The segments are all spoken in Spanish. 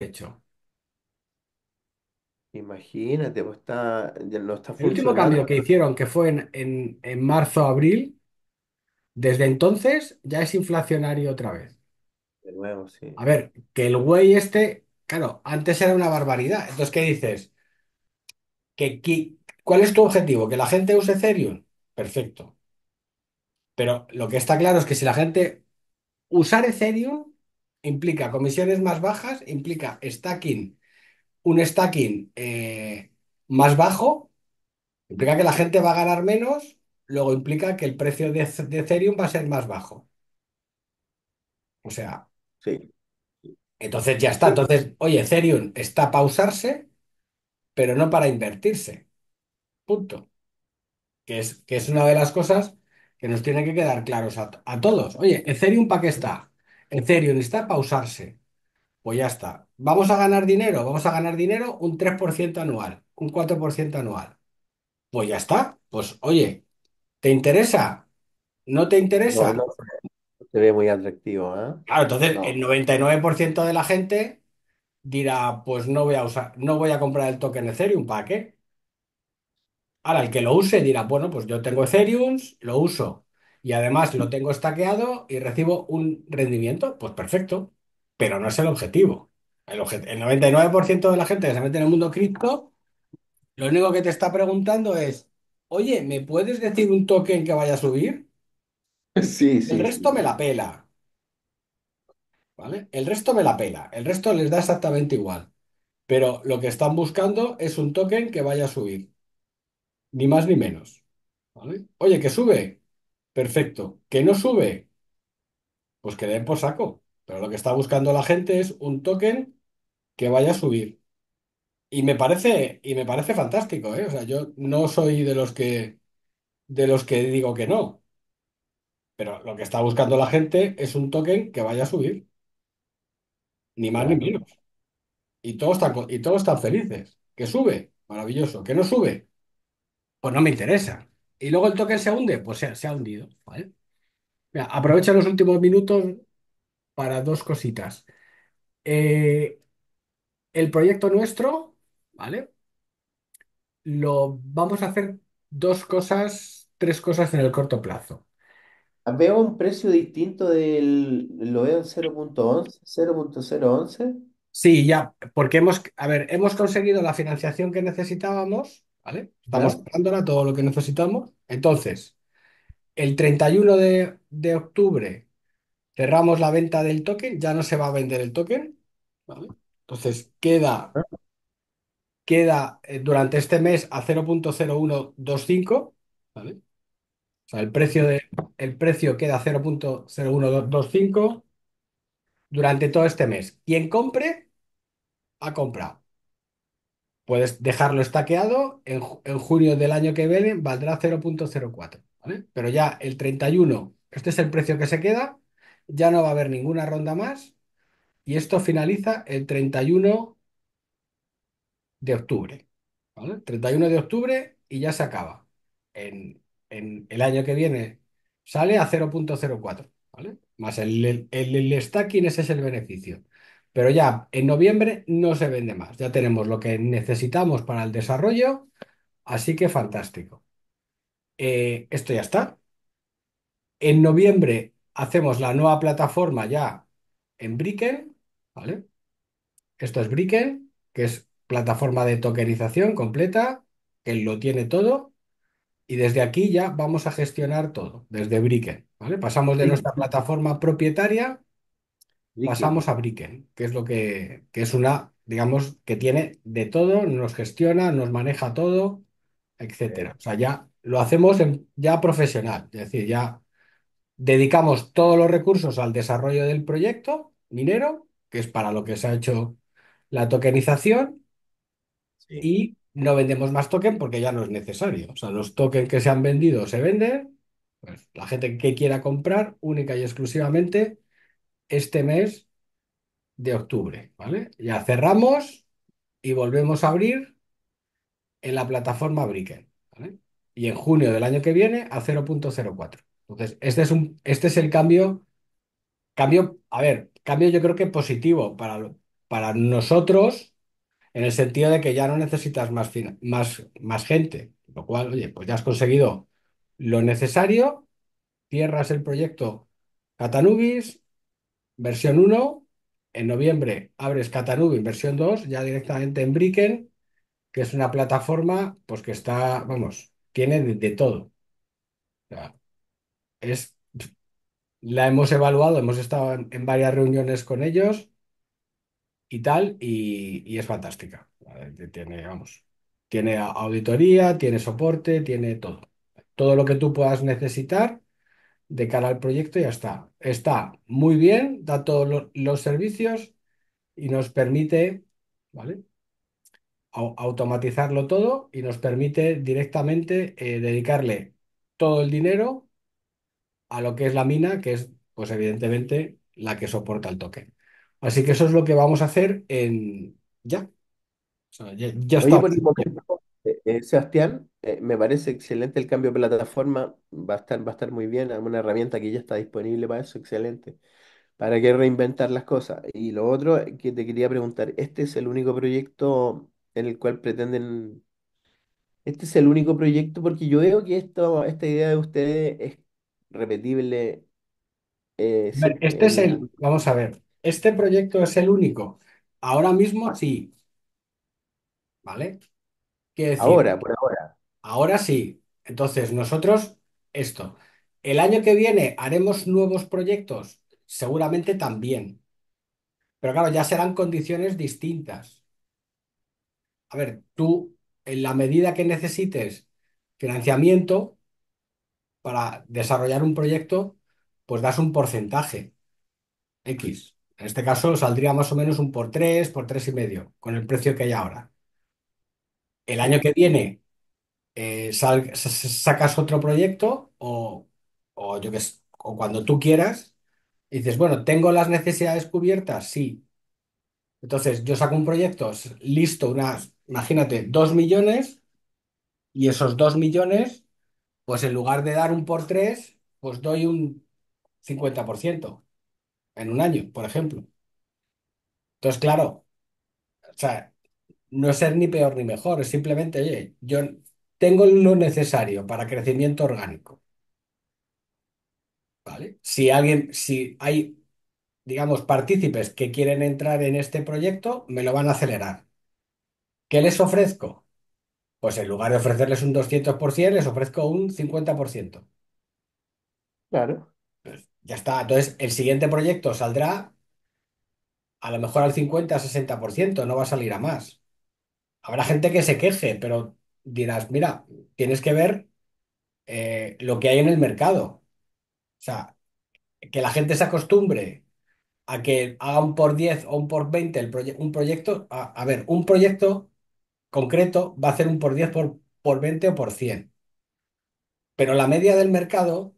hecho. Imagínate, pues está, El último cambio que hicieron, que fue en, en, en marzo, abril, desde entonces ya es inflacionario otra vez. De nuevo, sí. A ver, que el güey este, claro, antes era una barbaridad. Entonces, ¿qué dices? ¿Que, cuál es tu objetivo? ¿Que la gente use Ethereum? Perfecto. Pero lo que está claro es que si la gente usar Ethereum implica comisiones más bajas, implica stacking, un stacking eh, más bajo, implica que la gente va a ganar menos, luego implica que el precio de, Ethereum va a ser más bajo. O sea, sí. entonces ya está. Entonces, oye, Ethereum está para usarse, pero no para invertirse. Punto. Que es, que es una de las cosas que nos tiene que quedar claros a, a todos. Oye, Ethereum para qué está? Ethereum para pausarse. Pues ya está. ¿Vamos a ganar dinero? Vamos a ganar dinero un 3% anual, un 4% anual. Pues ya está. Pues oye, ¿te interesa? ¿No te interesa? no se ve muy atractivo, ¿eh? Claro, entonces el 99% de la gente dirá, pues no voy a usar, no voy a comprar el token Ethereum, ¿para qué? Ahora, el que lo use dirá, bueno, pues yo tengo Ethereum, lo uso y además lo tengo stackeado y recibo un rendimiento, pues perfecto, pero no es el objetivo. El, 99% de la gente que se mete en el mundo cripto, lo único que te está preguntando es, oye, ¿me puedes decir un token que vaya a subir? Sí, El resto me la pela, ¿vale? El resto me la pela, el resto les da exactamente igual, pero lo que están buscando es un token que vaya a subir, ni más ni menos, ¿vale? Oye, que sube. Perfecto. ¿Que no sube? Pues que den por saco. Pero lo que está buscando la gente es un token que vaya a subir. Y me parece, y me parece fantástico, ¿eh? O sea, yo no soy de los que, de los que digo que no. Pero lo que está buscando la gente es un token que vaya a subir. Ni más ni menos. Y todos están, y todos están felices. ¿Que sube? Maravilloso. ¿Que no sube? Pues no me interesa y luego el token se hunde, pues se, ha hundido, ¿vale? aprovecha los últimos minutos para dos cositas. Eh, el proyecto nuestro, ¿vale? Lo vamos a hacer dos cosas, tres cosas en el corto plazo. Veo un precio distinto del, lo veo en 0.11, 0.011. Sí, ya, porque hemos, a ver, hemos conseguido la financiación que necesitábamos ¿vale? Estamos dándola todo lo que necesitamos. Entonces, el 31 de, octubre cerramos la venta del token, ya no se va a vender el token, Entonces, queda, queda eh, durante este mes a 0.0125, ¿vale? O sea, el precio, de, el precio queda a 0.0125 durante todo este mes. Quien compre, ha comprado puedes dejarlo estaqueado, en, junio del año que viene valdrá 0.04, ¿vale? Pero ya el 31, este es el precio que se queda, ya no va a haber ninguna ronda más y esto finaliza el 31 de octubre, ¿vale? 31 de octubre y ya se acaba. En, el año que viene sale a 0.04, ¿vale? Más el, el, el, el stacking, ese es el beneficio. Pero ya en noviembre no se vende más. Ya tenemos lo que necesitamos para el desarrollo, así que fantástico. Eh, esto ya está. En noviembre hacemos la nueva plataforma ya en Bricken, ¿vale? Esto es Bricken, que es plataforma de tokenización completa, que lo tiene todo. Y desde aquí ya vamos a gestionar todo, desde Bricken, ¿vale? Pasamos de nuestra plataforma propietaria pasamos a Bricken, que es lo que, que es una, digamos, que tiene de todo, nos gestiona, nos maneja todo, etcétera. O sea, ya lo hacemos en- ya profesional, es decir, ya dedicamos todos los recursos al desarrollo del proyecto minero, que es para lo que se ha hecho la tokenización, y no vendemos más token porque ya no es necesario. O sea, los tokens que se han vendido se venden, pues, la gente que quiera comprar única y exclusivamente este mes de octubre, ¿vale? Ya cerramos y volvemos a abrir en la plataforma Bricken, Y en junio del año que viene a 0.04. Entonces, este es, un, este es el cambio, cambio, a ver, cambio yo creo que positivo para, para nosotros, en el sentido de que ya no necesitas más, más, más gente, lo cual, oye, pues ya has conseguido lo necesario, cierras el proyecto Catanubis, versión 1. En noviembre abres en versión 2, ya directamente en Bricken, que es una plataforma pues que está, vamos, tiene de, todo. es, la hemos evaluado, hemos estado en, varias reuniones con ellos y tal, y, y es fantástica. Tiene, vamos, tiene auditoría, tiene soporte, tiene todo. Todo lo que tú puedas necesitar de cara al proyecto ya está. Está muy bien, da todos los servicios y nos permite, ¿vale? automatizarlo todo y nos permite directamente eh, dedicarle todo el dinero a lo que es la mina, que es, pues evidentemente, la que soporta el token. Así que eso es lo que vamos a hacer en ya. ya, estamos en el eh, eh, Sebastián, eh, me parece excelente el cambio de plataforma, va a estar, va a estar muy bien, hay una herramienta que ya está disponible para eso, excelente. ¿Para que reinventar las cosas? Y lo otro que te quería preguntar, ¿este es el único proyecto en el cual pretenden, este es el único proyecto, porque yo veo que esto, esta idea de ustedes es repetible. Este es el, vamos a ver, este proyecto es el único. Ahora mismo sí, ¿vale? Ahora, por ahora. ahora sí. Entonces, nosotros, esto. El año que viene haremos nuevos proyectos, seguramente también. Pero claro, ya serán condiciones distintas. A ver, tú, en la medida que necesites financiamiento para desarrollar un proyecto, pues das un porcentaje X. En este caso saldría más o menos un por tres, por tres y medio, con el precio que hay ahora. ¿El año que viene eh, sacas otro proyecto o, yo cuando tú quieras dices, bueno, tengo las necesidades cubiertas? Sí. Entonces yo saco un proyecto listo, unas, imagínate, dos millones y esos dos millones, pues en lugar de dar un por tres, pues doy un 50% en un año, por ejemplo. Entonces, claro. o sea, no ser ni peor ni mejor, es simplemente, oye, yo tengo lo necesario para crecimiento orgánico, ¿vale? Si alguien, si hay, digamos, partícipes que quieren entrar en este proyecto, me lo van a acelerar. ¿Qué les ofrezco? Pues en lugar de ofrecerles un 200%, les ofrezco un 50%. Claro. Pues ya está. Entonces, el siguiente proyecto saldrá a lo mejor al 50, 60%, no va a salir a más. Habrá gente que se queje, pero dirás, mira, tienes que ver eh, lo que hay en el mercado. O sea, que la gente se acostumbre a que haga un por 10 o un por 20 el un proyecto. A, ver, un proyecto concreto va a hacer un por 10, por, por 20 o por 100. Pero la media del mercado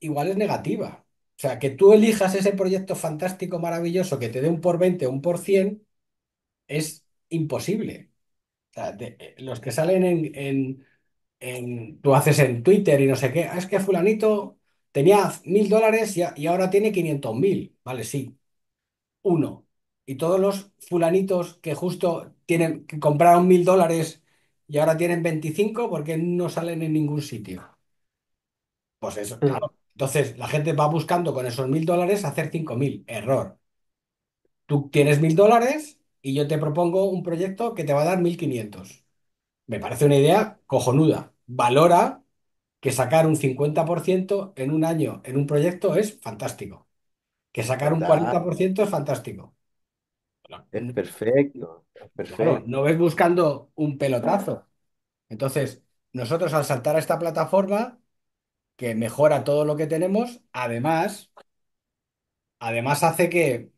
igual es negativa. O sea, que tú elijas ese proyecto fantástico, maravilloso, que te dé un por 20 o un por 100, es imposible. Eh, los que salen en, en, Tú haces en Twitter y no sé qué. Ah, es que fulanito tenía mil dólares y, ahora tiene 500 mil. Vale, sí. Uno. Y todos los fulanitos que justo tienen, que compraron mil dólares y ahora tienen 25 porque no salen en ningún sitio. Pues eso, mm. claro. Entonces, la gente va buscando con esos mil dólares hacer cinco mil. Error. Tú tienes mil dólares y yo te propongo un proyecto que te va a dar 1.500. Me parece una idea cojonuda. Valora que sacar un 50% en un año en un proyecto es fantástico. Que sacar un 40% es fantástico. es perfecto, perfecto. no ves buscando un pelotazo. Entonces, nosotros al saltar a esta plataforma que mejora todo lo que tenemos, además, además hace que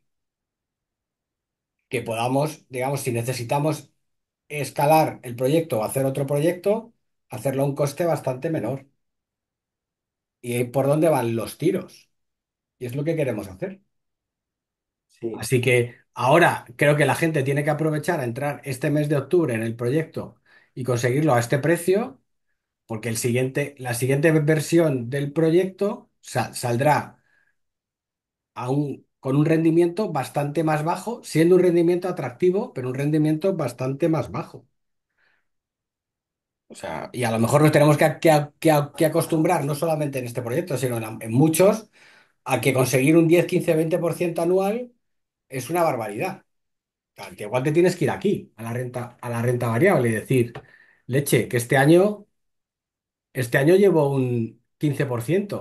que podamos, digamos, si necesitamos escalar el proyecto o hacer otro proyecto, hacerlo a un coste bastante menor. Y por dónde van los tiros. Y es lo que queremos hacer. Así que ahora creo que la gente tiene que aprovechar a entrar este mes de octubre en el proyecto y conseguirlo a este precio, porque el siguiente, la siguiente versión del proyecto saldrá a un con un rendimiento bastante más bajo, siendo un rendimiento atractivo, pero un rendimiento bastante más bajo. O sea, y a lo mejor nos tenemos que, acostumbrar, no solamente en este proyecto, sino en, muchos, a que conseguir un 10, 15, 20% anual es una barbaridad. que igual te tienes que ir aquí, a la renta, a la renta variable, y decir, leche, que este año, este año llevo un 15%.